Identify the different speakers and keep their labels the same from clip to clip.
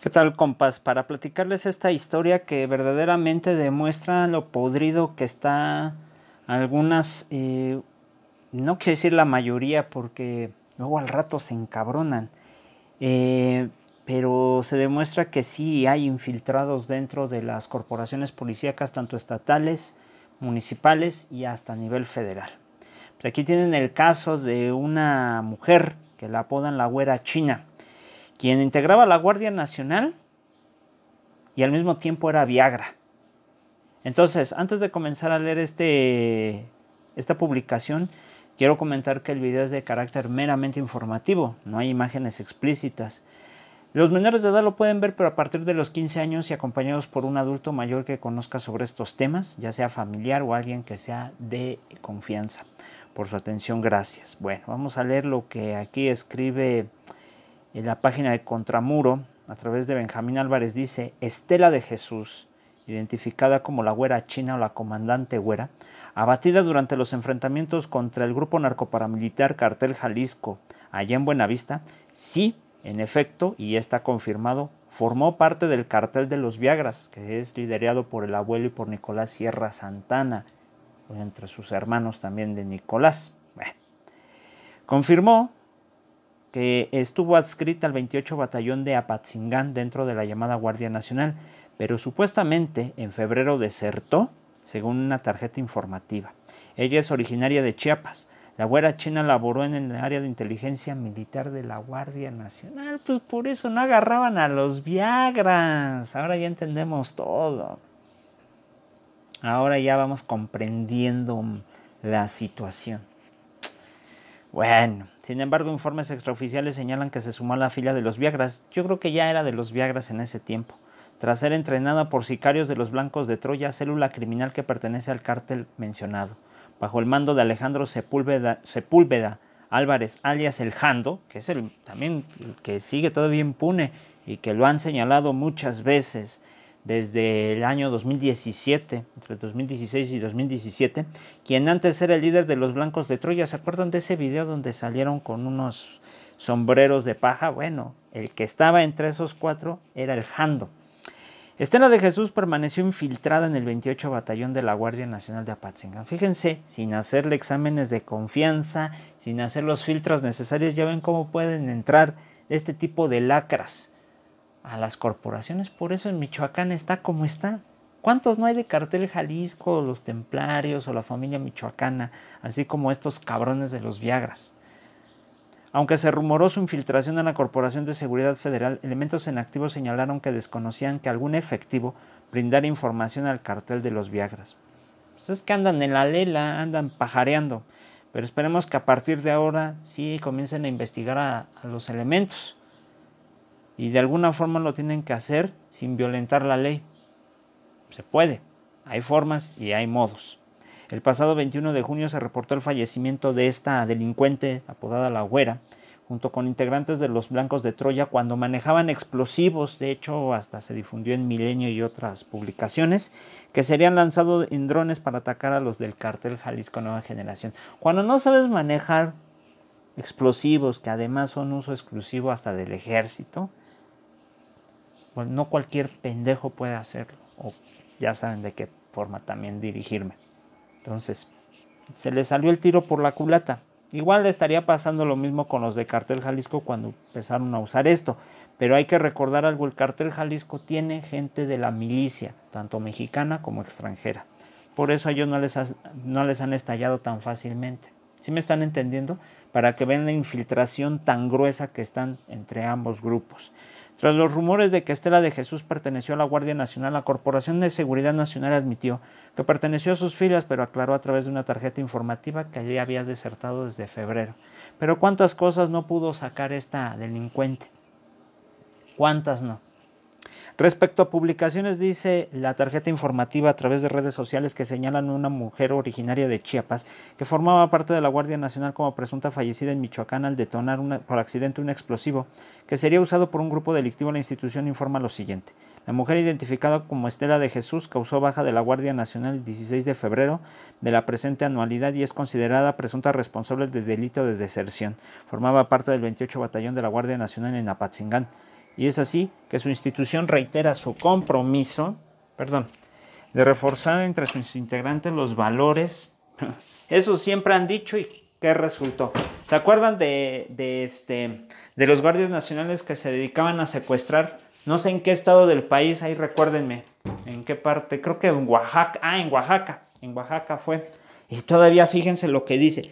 Speaker 1: ¿Qué tal, compas? Para platicarles esta historia que verdaderamente demuestra lo podrido que está algunas, eh, no quiero decir la mayoría porque luego al rato se encabronan, eh, pero se demuestra que sí hay infiltrados dentro de las corporaciones policíacas, tanto estatales, municipales y hasta a nivel federal. Pues aquí tienen el caso de una mujer que la apodan la güera china quien integraba la Guardia Nacional y al mismo tiempo era Viagra. Entonces, antes de comenzar a leer este, esta publicación, quiero comentar que el video es de carácter meramente informativo, no hay imágenes explícitas. Los menores de edad lo pueden ver, pero a partir de los 15 años y acompañados por un adulto mayor que conozca sobre estos temas, ya sea familiar o alguien que sea de confianza. Por su atención, gracias. Bueno, vamos a leer lo que aquí escribe en la página de Contramuro, a través de Benjamín Álvarez, dice, Estela de Jesús, identificada como la güera china o la comandante güera, abatida durante los enfrentamientos contra el grupo narcoparamilitar Cartel Jalisco, allá en Buenavista, sí, en efecto, y está confirmado, formó parte del cartel de los Viagras, que es liderado por el abuelo y por Nicolás Sierra Santana, entre sus hermanos también de Nicolás. confirmó que estuvo adscrita al 28 Batallón de Apatzingán dentro de la llamada Guardia Nacional, pero supuestamente en febrero desertó, según una tarjeta informativa. Ella es originaria de Chiapas. La güera china laboró en el área de inteligencia militar de la Guardia Nacional, pues por eso no agarraban a los Viagras. Ahora ya entendemos todo. Ahora ya vamos comprendiendo la situación. Bueno, sin embargo, informes extraoficiales señalan que se sumó a la fila de los Viagras. Yo creo que ya era de los Viagras en ese tiempo. Tras ser entrenada por sicarios de los blancos de Troya, célula criminal que pertenece al cártel mencionado, bajo el mando de Alejandro Sepúlveda, Sepúlveda Álvarez, alias el Jando, que es el también el que sigue todavía impune y que lo han señalado muchas veces desde el año 2017, entre 2016 y 2017, quien antes era el líder de los blancos de Troya. ¿Se acuerdan de ese video donde salieron con unos sombreros de paja? Bueno, el que estaba entre esos cuatro era el Jando. Estela de Jesús permaneció infiltrada en el 28 Batallón de la Guardia Nacional de Apatzingán. Fíjense, sin hacerle exámenes de confianza, sin hacer los filtros necesarios, ya ven cómo pueden entrar este tipo de lacras a las corporaciones. Por eso en Michoacán está como está. ¿Cuántos no hay de cartel Jalisco, los templarios o la familia michoacana, así como estos cabrones de los Viagras? Aunque se rumoró su infiltración en la Corporación de Seguridad Federal, elementos en activo señalaron que desconocían que algún efectivo brindara información al cartel de los Viagras. Pues es que andan en la lela, andan pajareando, pero esperemos que a partir de ahora sí comiencen a investigar a los elementos y de alguna forma lo tienen que hacer sin violentar la ley. Se puede, hay formas y hay modos. El pasado 21 de junio se reportó el fallecimiento de esta delincuente apodada La Güera, junto con integrantes de los blancos de Troya cuando manejaban explosivos, de hecho hasta se difundió en Milenio y otras publicaciones, que serían lanzados en drones para atacar a los del cartel Jalisco Nueva Generación. Cuando no sabes manejar explosivos, que además son uso exclusivo hasta del ejército, no cualquier pendejo puede hacerlo. O ya saben de qué forma también dirigirme. Entonces, se le salió el tiro por la culata. Igual le estaría pasando lo mismo con los de Cartel Jalisco cuando empezaron a usar esto. Pero hay que recordar algo, el Cartel Jalisco tiene gente de la milicia, tanto mexicana como extranjera. Por eso a ellos no les, no les han estallado tan fácilmente. ¿Sí me están entendiendo? Para que vean la infiltración tan gruesa que están entre ambos grupos. Tras los rumores de que Estela de Jesús perteneció a la Guardia Nacional, la Corporación de Seguridad Nacional admitió que perteneció a sus filas, pero aclaró a través de una tarjeta informativa que allí había desertado desde febrero. Pero cuántas cosas no pudo sacar esta delincuente. ¿Cuántas no? Respecto a publicaciones, dice la tarjeta informativa a través de redes sociales que señalan una mujer originaria de Chiapas que formaba parte de la Guardia Nacional como presunta fallecida en Michoacán al detonar por accidente un explosivo que sería usado por un grupo delictivo. La institución informa lo siguiente. La mujer identificada como Estela de Jesús causó baja de la Guardia Nacional el 16 de febrero de la presente anualidad y es considerada presunta responsable del delito de deserción. Formaba parte del 28 Batallón de la Guardia Nacional en Apatzingán y es así que su institución reitera su compromiso, perdón, de reforzar entre sus integrantes los valores. Eso siempre han dicho y ¿qué resultó? ¿Se acuerdan de, de, este, de los guardias nacionales que se dedicaban a secuestrar? No sé en qué estado del país, ahí recuérdenme, en qué parte, creo que en Oaxaca, ah, en Oaxaca, en Oaxaca fue. Y todavía fíjense lo que dice,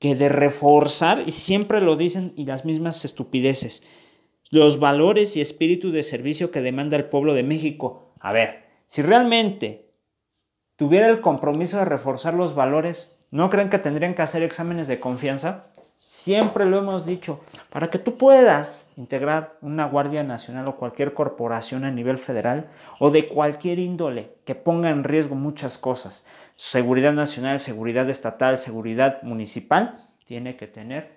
Speaker 1: que de reforzar, y siempre lo dicen y las mismas estupideces, los valores y espíritu de servicio que demanda el pueblo de México. A ver, si realmente tuviera el compromiso de reforzar los valores, ¿no creen que tendrían que hacer exámenes de confianza? Siempre lo hemos dicho, para que tú puedas integrar una Guardia Nacional o cualquier corporación a nivel federal o de cualquier índole que ponga en riesgo muchas cosas, seguridad nacional, seguridad estatal, seguridad municipal, tiene que tener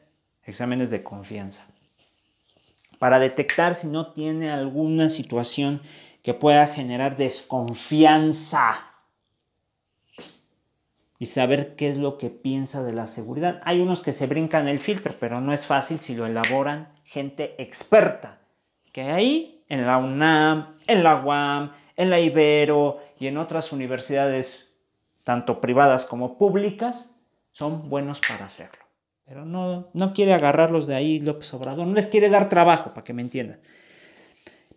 Speaker 1: exámenes de confianza para detectar si no tiene alguna situación que pueda generar desconfianza y saber qué es lo que piensa de la seguridad. Hay unos que se brincan el filtro, pero no es fácil si lo elaboran gente experta, que ahí en la UNAM, en la UAM, en la Ibero y en otras universidades, tanto privadas como públicas, son buenos para hacerlo. Pero no, quiere agarrarlos de ahí López Obrador, no les quiere dar trabajo, para que me entiendan.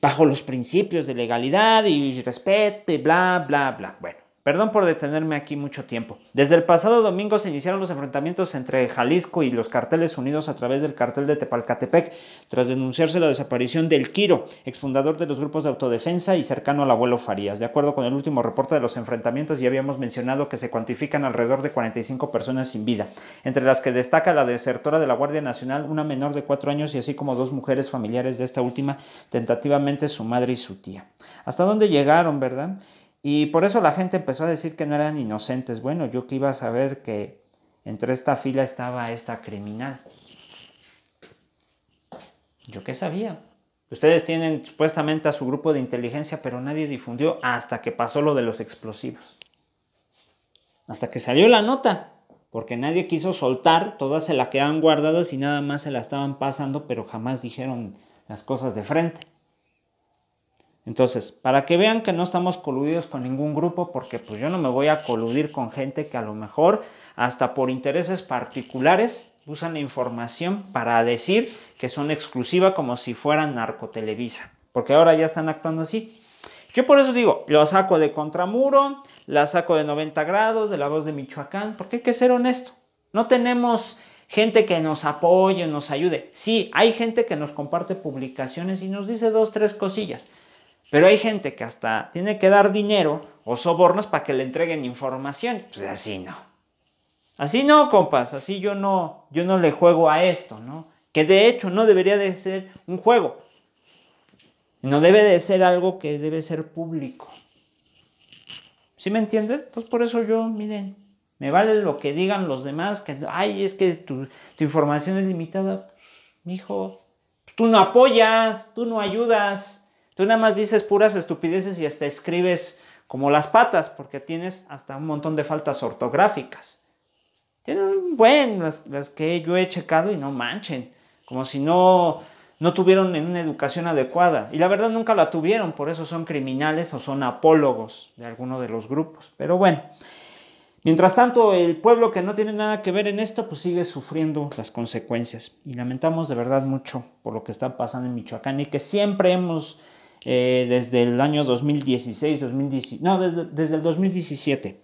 Speaker 1: Bajo los principios de legalidad y respeto y bla, bla, bla. Bueno, Perdón por detenerme aquí mucho tiempo. Desde el pasado domingo se iniciaron los enfrentamientos entre Jalisco y los carteles unidos a través del cartel de Tepalcatepec, tras denunciarse la desaparición del Quiro, exfundador de los grupos de autodefensa y cercano al abuelo Farías. De acuerdo con el último reporte de los enfrentamientos, ya habíamos mencionado que se cuantifican alrededor de 45 personas sin vida, entre las que destaca la desertora de la Guardia Nacional, una menor de 4 años y así como dos mujeres familiares de esta última, tentativamente su madre y su tía. ¿Hasta dónde llegaron, verdad? Y por eso la gente empezó a decir que no eran inocentes. Bueno, yo que iba a saber que entre esta fila estaba esta criminal. Yo qué sabía. Ustedes tienen supuestamente a su grupo de inteligencia, pero nadie difundió hasta que pasó lo de los explosivos. Hasta que salió la nota, porque nadie quiso soltar, todas se la quedaban guardadas y nada más se la estaban pasando, pero jamás dijeron las cosas de frente. Entonces, para que vean que no estamos coludidos con ningún grupo, porque pues yo no me voy a coludir con gente que a lo mejor hasta por intereses particulares usan la información para decir que son exclusiva como si fueran narcotelevisa, porque ahora ya están actuando así. Yo por eso digo, lo saco de Contramuro, la saco de 90 grados, de la voz de Michoacán, porque hay que ser honesto. No tenemos gente que nos apoye, nos ayude. Sí, hay gente que nos comparte publicaciones y nos dice dos, tres cosillas pero hay gente que hasta tiene que dar dinero o sobornos para que le entreguen información. Pues así no. Así no, compas, así yo no, yo no le juego a esto, ¿no? Que de hecho no debería de ser un juego. No debe de ser algo que debe ser público. ¿Sí me entiendes? Entonces por eso yo, miren, me vale lo que digan los demás, que, ay, es que tu, tu información es limitada. hijo tú no apoyas, tú no ayudas. Tú nada más dices puras estupideces y hasta escribes como las patas, porque tienes hasta un montón de faltas ortográficas. Tienen un buen las, que yo he checado y no manchen, como si no, no tuvieron una educación adecuada. Y la verdad nunca la tuvieron, por eso son criminales o son apólogos de alguno de los grupos. Pero bueno, mientras tanto el pueblo que no tiene nada que ver en esto, pues sigue sufriendo las consecuencias. Y lamentamos de verdad mucho por lo que está pasando en Michoacán y que siempre hemos eh, desde el año 2016, 2017, no, desde, el 2017,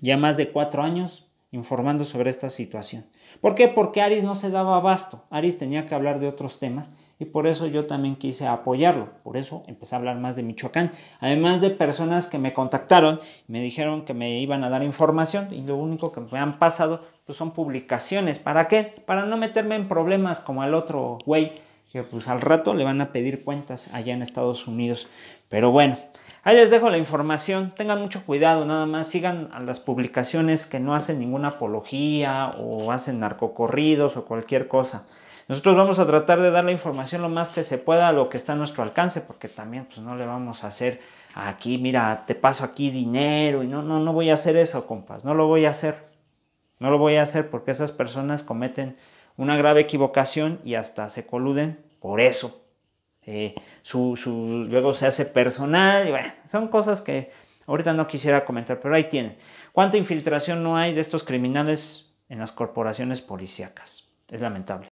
Speaker 1: ya más de cuatro años informando sobre esta situación. ¿Por qué? Porque Aris no se daba abasto, Aris tenía que hablar de otros temas y por eso yo también quise apoyarlo, por eso empecé a hablar más de Michoacán, además de personas que me contactaron y me dijeron que me iban a dar información y lo único que me han pasado pues, son publicaciones, ¿para qué? Para no meterme en problemas como el otro güey que pues al rato le van a pedir cuentas allá en Estados Unidos. Pero bueno, ahí les dejo la información. Tengan mucho cuidado, nada más sigan a las publicaciones que no hacen ninguna apología o hacen narcocorridos o cualquier cosa. Nosotros vamos a tratar de dar la información lo más que se pueda lo que está a nuestro alcance, porque también pues, no le vamos a hacer aquí, mira, te paso aquí dinero y no, no, no voy a hacer eso, compas, no lo voy a hacer. No lo voy a hacer porque esas personas cometen una grave equivocación y hasta se coluden por eso. Eh, su, luego se hace personal, son cosas que ahorita no quisiera comentar, pero ahí tienen. ¿Cuánta infiltración no hay de estos criminales en las corporaciones policíacas? Es lamentable.